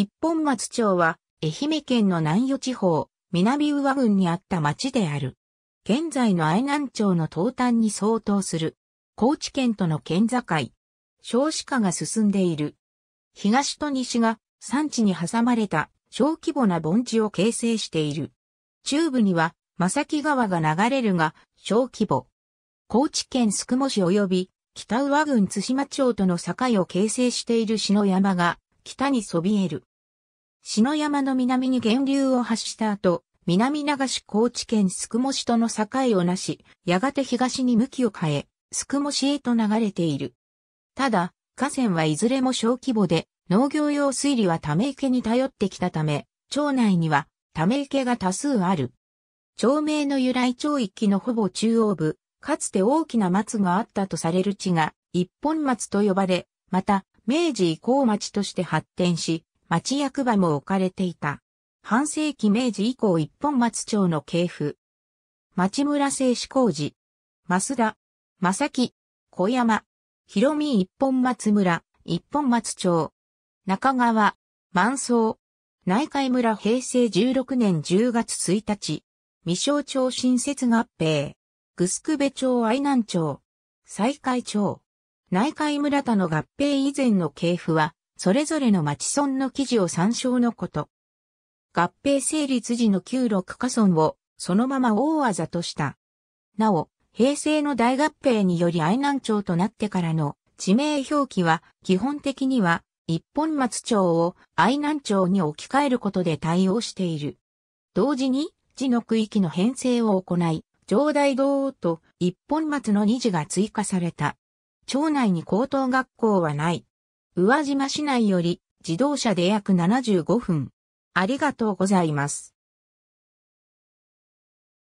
一本松町は、愛媛県の南予地方、南上郡にあった町である。現在の愛南町の東端に相当する。高知県との県境。少子化が進んでいる。東と西が山地に挟まれた小規模な盆地を形成している。中部には、正木川が流れるが、小規模。高知県宿毛市及び、北上郡津島町との境を形成している篠山が、北にそびえる。篠山の南に源流を発した後、南流し高知県宿毛市との境をなし、やがて東に向きを変え、宿毛市へと流れている。ただ、河川はいずれも小規模で、農業用水利はため池に頼ってきたため、町内にはため池が多数ある。町名の由来町域のほぼ中央部、かつて大きな松があったとされる地が、一本松と呼ばれ、また、明治以降町として発展し、町役場も置かれていた。半世紀明治以降一本松町の系譜。町村製紙工事。増田、正木、小山、広見一本松村、一本松町。中川、万草、内海村平成16年10月1日。未消町新設合併。ぐすくべ町愛南町。西海町。内海村田の合併以前の系譜は、それぞれの町村の記事を参照のこと。合併成立時の旧六家村をそのまま大技とした。なお、平成の大合併により愛南町となってからの地名表記は基本的には一本松町を愛南町に置き換えることで対応している。同時に地の区域の編成を行い、上大道と一本松の二字が追加された。町内に高等学校はない。宇和島市内より自動車で約75分。ありがとうございます。